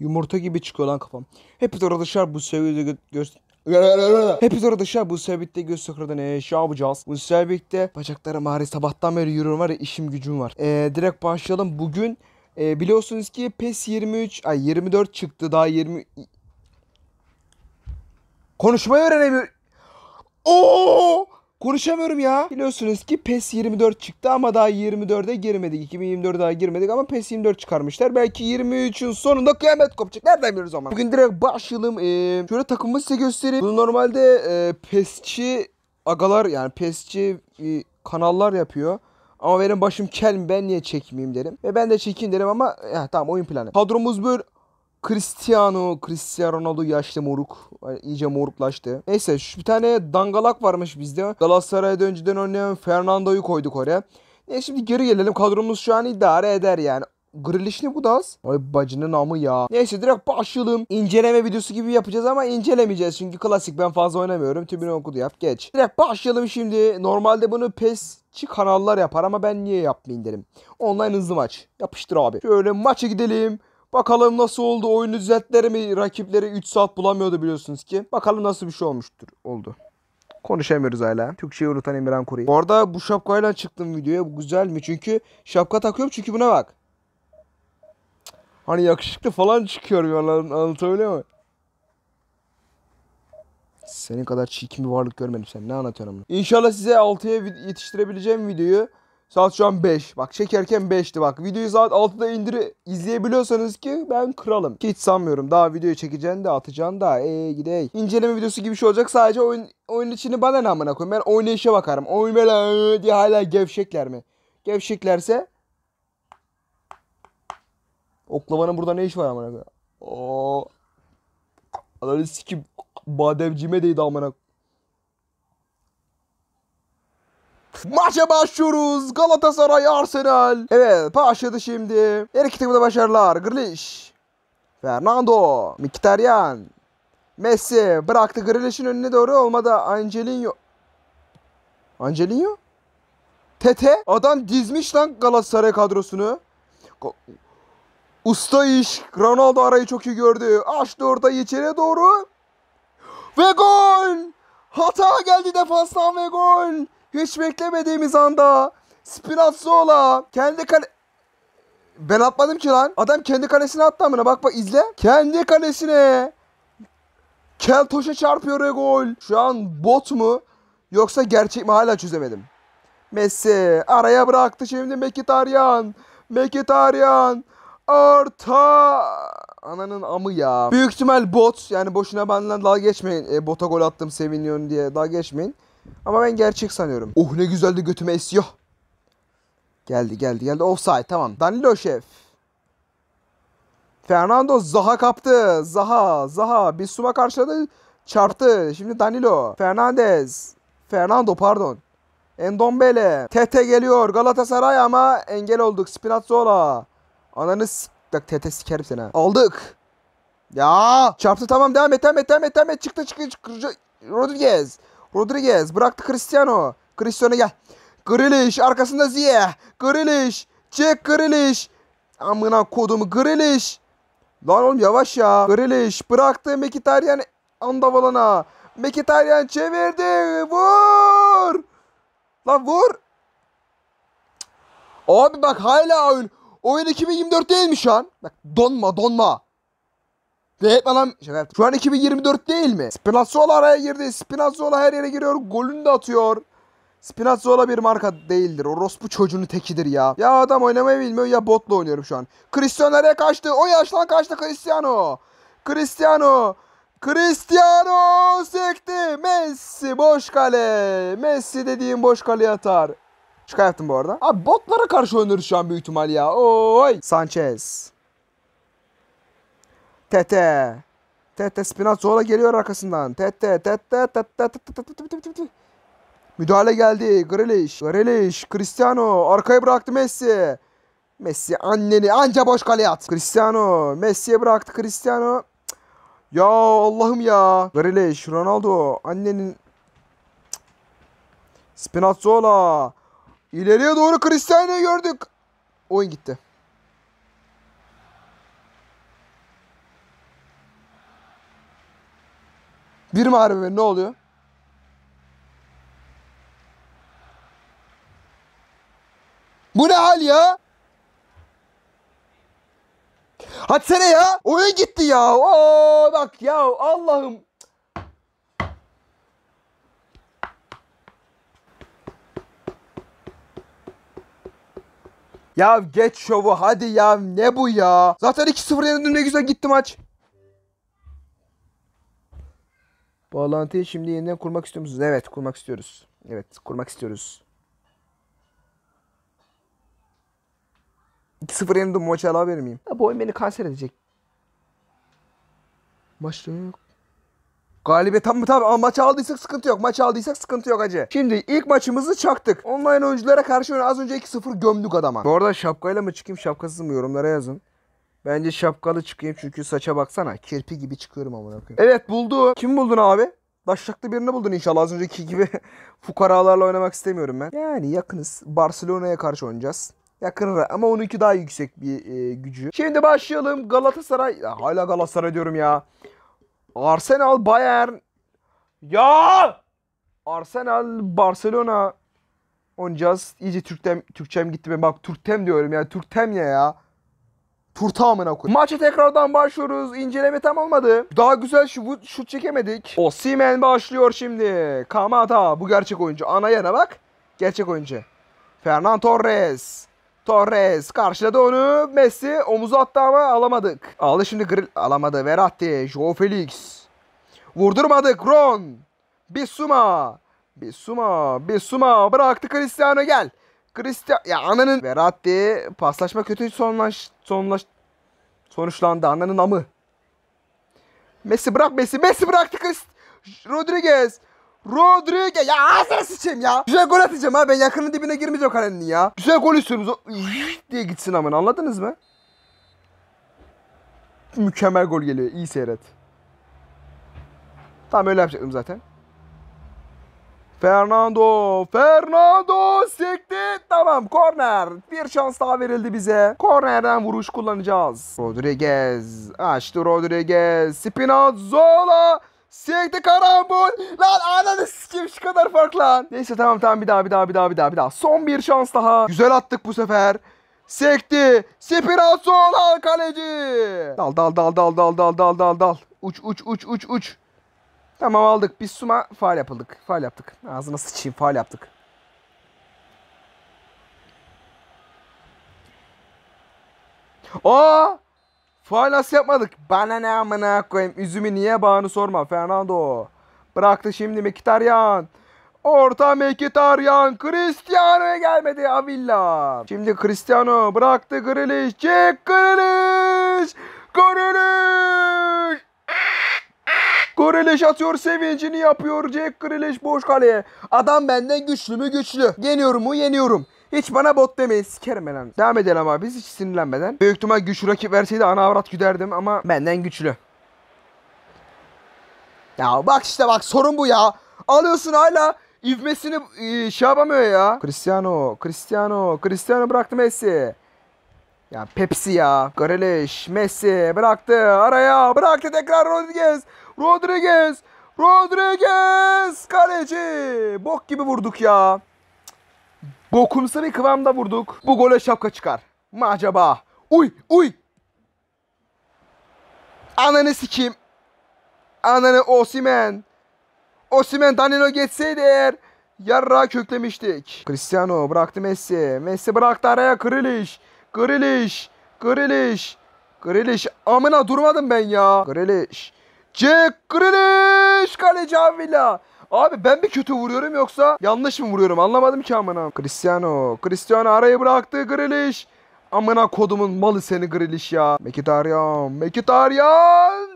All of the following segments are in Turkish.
Yumurta gibi çıkıyor lan kafam. Hepiniz arkadaşlar bu seviyede gö göster... Hepiniz arkadaşlar bu sebebitte göz sokarda ne ee, yapacağız. Bu sebebitte bacaklarım ağrı sabahtan beri yürüyorum var ya işim gücüm var. Ee, direkt başlayalım. Bugün e, biliyorsunuz ki PES 23 ay 24 çıktı daha 20 Konuşmayı öğrenemiyor. Oo! Konuşamıyorum ya. Biliyorsunuz ki PES 24 çıktı ama daha 24'e girmedik. 2024 daha girmedik ama PES 24 çıkarmışlar. Belki 23'ün sonunda kıyamet kopacak. Nereden biliriz ama. Bugün direkt başlayalım. Ee, şöyle takımı size göstereyim. Bunu normalde e, PES'çi agalar yani PES'çi e, kanallar yapıyor. Ama benim başım kel ben niye çekmeyeyim derim. Ve ben de çekeyim derim ama ya, tamam oyun planı. Kadromuz böyle Cristiano, Cristiano Ronaldo yaşlı moruk. iyice moruklaştı. Neyse şu bir tane dangalak varmış bizde. Galatasaray'da önceden oynayan Fernando'yu koyduk oraya. Neyse şimdi geri gelelim. Kadromuz şu an idare eder yani. Grillish'li bu da az. Ay bacının amı ya. Neyse direkt başlayalım. İnceleme videosu gibi yapacağız ama incelemeyeceğiz. Çünkü klasik ben fazla oynamıyorum. Tümünü okudu yap geç. Direkt başlayalım şimdi. Normalde bunu pesçi kanallar yapar ama ben niye yapmayayım derim. Online hızlı maç. Yapıştır abi. Şöyle maça gidelim. Bakalım nasıl oldu oyunu düzelttiler mi? Rakipleri 3 saat bulamıyordu biliyorsunuz ki. Bakalım nasıl bir şey olmuştur oldu. Konuşamıyoruz hala. Türkçeyi unutan İmran Kuri. Bu arada bu şapkayla çıktım videoya. Bu güzel mi? Çünkü şapka takıyorum çünkü buna bak. Hani yakışıklı falan çıkıyor yani anlatabiliyor muyum? Senin kadar çirkin bir varlık görmedim sen. Ne anlatıyorum? İnşallah size 6'ya yetiştirebileceğim videoyu. Saat şu an 5. Bak çekerken 5'ti bak. Videoyu saat 6'da indir izleyebiliyorsanız ki ben kralım. hiç sanmıyorum. Daha videoyu çekeceğini de atacağını da. Eee gidey. İnceleme videosu gibi şey olacak. Sadece oyun, oyun içini bana ne amına koyayım. Ben oynayışa bakarım. Oyun böyle ıı, diye hala gevşekler mi? Gevşeklerse Oklavanın burada ne iş var amına koyayım? Oo. Ananı sikim bademcime değdi amına koyayım. Maça başlıyoruz. Galatasaray Arsenal. Evet başladı şimdi. Her iki takımda başarılar. Grealish. Fernando. Mkhitaryan. Messi bıraktı Grealish'in önüne doğru olmadı. Angelino. Angelino? Tete. Adam dizmiş lan Galatasaray kadrosunu. Usta iş. Ronaldo arayı çok iyi gördü. Açtı orta içeriye doğru. Ve gol! Hata geldi defanstan ve gol. Hiç beklemediğimiz anda Spinazzola kendi kale... Ben atmadım ki lan. Adam kendi kalesine attı amına. Bak bak izle. Kendi kalesine. Keltoş'a çarpıyor ve gol. Şu an bot mu? Yoksa gerçek mi? Hala çözemedim. Messi araya bıraktı şimdi Mekitaryan. Mekitaryan. Orta. Ananın amı ya. Büyük ihtimal bot. Yani boşuna benden daha geçmeyin. E, bota gol attım seviniyorum diye. Daha geçmeyin. Ama ben gerçek sanıyorum. Oh ne güzel de götüme esiyor. Geldi geldi geldi. Offside tamam. Danilo şef. Fernando Zaha kaptı. Zaha Zaha. Bir suma karşıladı. Çarptı. Şimdi Danilo. Fernandez. Fernando pardon. Endombele. Tete geliyor. Galatasaray ama engel olduk. Spinazzola. Ananı s... Bak Tete sikerim seni. Aldık. Ya. Çarptı tamam devam et devam et devam et devam et. Çıktı çıktı. çıktı. Rodriguez. Rodriguez bıraktı Cristiano. Cristiano gel. Grilish arkasında Ziye. Grilish. Jack Grilish. Amına kodumu Grilish. Lan oğlum yavaş ya. Grilish bıraktı Mkhitaryan Andavalana. Mkhitaryan çevirdi. Vur. Lan vur. Abi bak hala oyun. Oyun 2024 değilmiş şu an. Bak donma donma. Ve falan şaka Şu an 2024 değil mi? Spinazzola araya girdi. Spinazzola her yere giriyor. Golünü de atıyor. Spinazzola bir marka değildir. O Rospu çocuğunu tekidir ya. Ya adam oynamayı bilmiyor ya botla oynuyorum şu an. Cristiano nereye kaçtı? O yaşlan kaçtı Cristiano. Cristiano. Cristiano sekti. Messi boş kale. Messi dediğim boş kale atar. Şaka yaptım bu arada. Abi botlara karşı oynuyoruz şu an büyük ihtimal ya. Oy. Sanchez. Tete. Tete Spinazzola geliyor arkasından. Tete tete tete tete tete tete Müdahale geldi. Grealish. Grealish. Cristiano. Arkaya bıraktı Messi. Messi anneni anca boş kaleye at. Cristiano. Messi'ye bıraktı Cristiano. Ya Allah'ım ya. Grealish. Ronaldo. Annenin. Spinazzola. İleriye doğru Cristiano'yu gördük. Oyun gitti. Bir marifet ne oluyor? Bu ne hal ya? Hadi sene ya. Oyun gitti ya. Oo bak ya Allah'ım. Ya geç şovu hadi ya ne bu ya. Zaten 2-0 yenildim ne güzel gitti maç. Bağlantıyı şimdi yeniden kurmak istiyor musunuz? Evet kurmak istiyoruz. Evet kurmak istiyoruz. 2-0 yenildim maçı ala vermeyeyim. Ya, bu oyun beni kanser edecek. Maçta yok. Galibiyet tam mı tabi ama maçı aldıysak sıkıntı yok. Maçı aldıysak sıkıntı yok acı. Şimdi ilk maçımızı çaktık. Online oyunculara karşı az önce 2-0 gömdük adama. Bu arada şapkayla mı çıkayım şapkasız mı yorumlara yazın. Bence şapkalı çıkayım çünkü saça baksana. Kirpi gibi çıkıyorum ama koyayım. Evet buldu. Kim buldun abi? Daşlaklı birini buldun inşallah. Az önceki gibi fukaralarla oynamak istemiyorum ben. Yani yakınız. Barcelona'ya karşı oynayacağız. Yakın ama onunki daha yüksek bir e, gücü. Şimdi başlayalım. Galatasaray. Ya, hala Galatasaray diyorum ya. Arsenal, Bayern. Ya! Arsenal, Barcelona oynayacağız. İyice Türktem, Türkçem gitti. Ben bak Türktem diyorum ya. Türktem ya ya. Turta amına koy. Maça tekrardan başlıyoruz. İnceleme tam olmadı. Daha güzel şu, şut çekemedik. O Simen başlıyor şimdi. Kamata bu gerçek oyuncu. Ana yana bak. Gerçek oyuncu. Fernan Torres. Torres karşıladı onu. Messi omuzu attı ama alamadık. Aldı şimdi grill alamadı. Veratti, Joao Felix. Vurdurmadık. Ron. Bisuma. Bisuma. Bisuma. Bıraktı Cristiano gel. Cristiano ya ananın Verratti paslaşma kötü sonlaş sonlaş sonuçlandı ananın amı. Messi bırak Messi. Messi bıraktı Krist Rodriguez. Rodriguez. Ya ağzına sıçayım ya. Güzel gol atacağım ha. Ben yakının dibine o kalenin ya. Güzel gol o diye gitsin aman. Anladınız mı? Mükemmel gol geliyor. iyi seyret. Tamam öyle yapacaktım zaten. Fernando, Fernando sekti. Tamam, korner. Bir şans daha verildi bize. Kornerden vuruş kullanacağız. Rodriguez, açtı Rodriguez. Spinazzola. Sürekli karambol. Lan ananı sikim şu kadar fark lan. Neyse tamam tamam bir daha bir daha bir daha bir daha bir daha. Son bir şans daha. Güzel attık bu sefer. Sekti. Spinazzola kaleci. Dal dal dal dal dal dal dal dal dal. Uç uç uç uç uç. Tamam aldık. Biz suma faal yapıldık. Faal yaptık. Ağzına sıçayım faal yaptık. O Faal nasıl yapmadık? Bana ne amına koyayım. Üzümü niye bağını sorma Fernando. Bıraktı şimdi Mkhitaryan. Orta Mkhitaryan. Cristiano'ya gelmedi Avilla. Şimdi Cristiano bıraktı Grealish. Çek Grealish. Grealish. Grealish atıyor sevincini yapıyor Jack Grealish boş kaleye. Adam benden güçlü mü güçlü. Yeniyorum mu yeniyorum. Hiç bana bot demeyin sikerim lan. Devam edelim abi biz hiç sinirlenmeden. Büyük ihtimal güç rakip verseydi ana avrat güderdim ama benden güçlü. Ya bak işte bak sorun bu ya. Alıyorsun hala ivmesini e, şey yapamıyor ya. Cristiano, Cristiano, Cristiano bıraktı Messi. Ya Pepsi ya. Gareleş. Messi bıraktı. Araya bıraktı tekrar Rodriguez. Rodriguez. Rodriguez. Kaleci. Bok gibi vurduk ya. Bokumsu bir kıvamda vurduk. Bu gole şapka çıkar. Mı acaba? Uy uy. Ananı sikeyim. Ananı Osimen. Osimen Danilo geçseydi eğer. Yarra köklemiştik. Cristiano bıraktı Messi. Messi bıraktı araya Kriliç. Grealish, Grealish, Grealish. Amına durmadım ben ya. Grealish, Jack Grealish Kaleci Avila. Abi ben bir kötü vuruyorum yoksa yanlış mı vuruyorum anlamadım ki amına. Cristiano. Cristiano arayı bıraktı Grealish. Amına kodumun malı seni Grealish ya. Mekitaryan. Mekitaryan.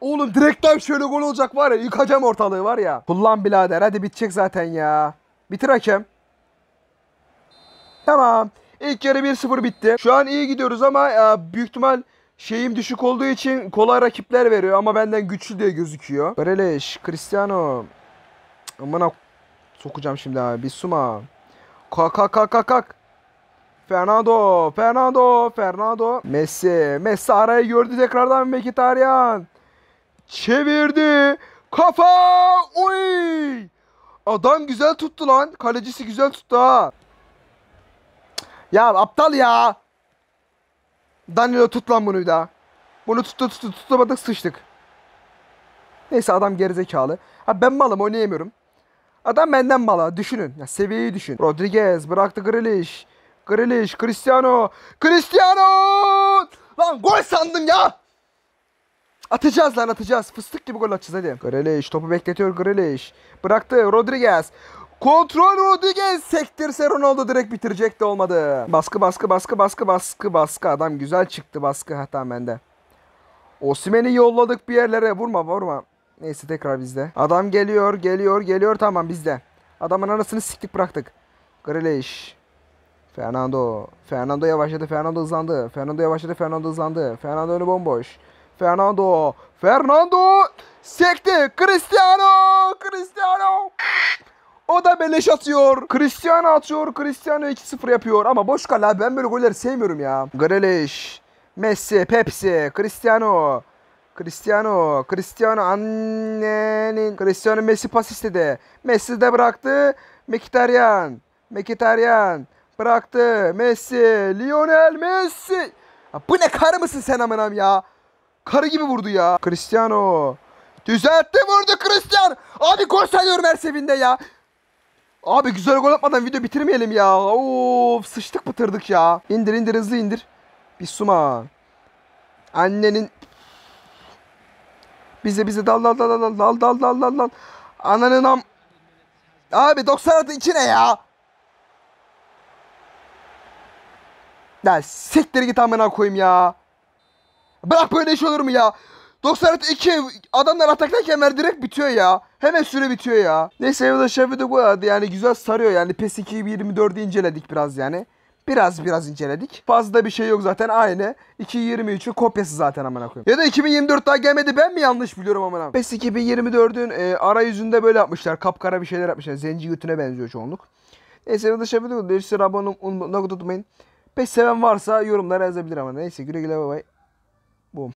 Oğlum direkten şöyle gol olacak var ya. Yıkacağım ortalığı var ya. Kullan birader hadi bitecek zaten ya. Bitir hakem. Tamam. İlk yarı 1-0 bitti. Şu an iyi gidiyoruz ama e, büyük ihtimal şeyim düşük olduğu için kolay rakipler veriyor ama benden güçlü diye gözüküyor. Bareleş, Cristiano. Amına sokacağım şimdi abi. Bisuma. Kalk kalk kalk kalk kalk. Fernando, Fernando, Fernando. Messi, Messi arayı gördü tekrardan Mkhitaryan. Çevirdi. Kafa! Uy! Adam güzel tuttu lan. Kalecisi güzel tuttu ha. Ya aptal ya. Danilo tut lan bunu da. Bunu tuttu tuttu tutamadık sıçtık. Neyse adam gerizekalı. Ha ben malım oynayamıyorum. Adam benden mala. Düşünün. Ya seviyeyi düşün. Rodriguez bıraktı Grealish. Grealish, Cristiano. Cristiano! Lan gol sandım ya. Atacağız lan atacağız. Fıstık gibi gol atacağız hadi. Grealish topu bekletiyor Grealish. Bıraktı Rodriguez. Kontrol Rodriguez sektirse Ronaldo direkt bitirecek de olmadı. Baskı baskı baskı baskı baskı baskı. Adam güzel çıktı baskı. Ha tamam bende. Osimen'i yolladık bir yerlere. Vurma vurma. Neyse tekrar bizde. Adam geliyor geliyor geliyor. Tamam bizde. Adamın arasını siktik bıraktık. Grealish. Fernando. Fernando yavaşladı. Fernando hızlandı. Fernando yavaşladı. Fernando hızlandı. Fernando önü bomboş. Fernando. Fernando. Sekti. Cristiano. Cristiano. O da beleş atıyor. Cristiano atıyor. Cristiano 2-0 yapıyor. Ama boş kal abi. Ben böyle golleri sevmiyorum ya. Grealish. Messi, Pepsi, Cristiano. Cristiano, Cristiano annenin. Cristiano Messi pas istedi. Messi de bıraktı. Mkhitaryan, Mkhitaryan bıraktı. Messi, Lionel Messi. Ya bu ne karı mısın sen aman ya? Karı gibi vurdu ya. Cristiano. Düzeltti vurdu Cristiano. Abi gol sayıyorum her sevinde ya. Abi güzel gol atmadan video bitirmeyelim ya. Of sıçtık batırdık ya. İndir indir hızlı indir. Bir suma. Annenin. Bize bize dal dal dal dal dal dal dal dal dal. Ananın am. Abi 96 içine ya. Ya siktir git amına koyayım ya. Bırak böyle iş olur mu ya? 92 adamlar ataktayken ver direkt bitiyor ya. Hemen süre bitiyor ya. Neyse Evda Şefi de gol attı yani güzel sarıyor yani. PES 2.24'ü inceledik biraz yani. Biraz biraz inceledik. Fazla bir şey yok zaten aynı. 2.23'ün kopyası zaten aman koyayım. Ya da 2024 daha gelmedi ben mi yanlış biliyorum amına PES 2024'ün e, arayüzünde böyle yapmışlar. Kapkara bir şeyler yapmışlar. Zenci götüne benziyor çoğunluk. Neyse Evda Şefi de gol. Değiştir abone olmayı unutmayın. PES seven varsa yorumlara yazabilir ama. Neyse güle güle bay bay.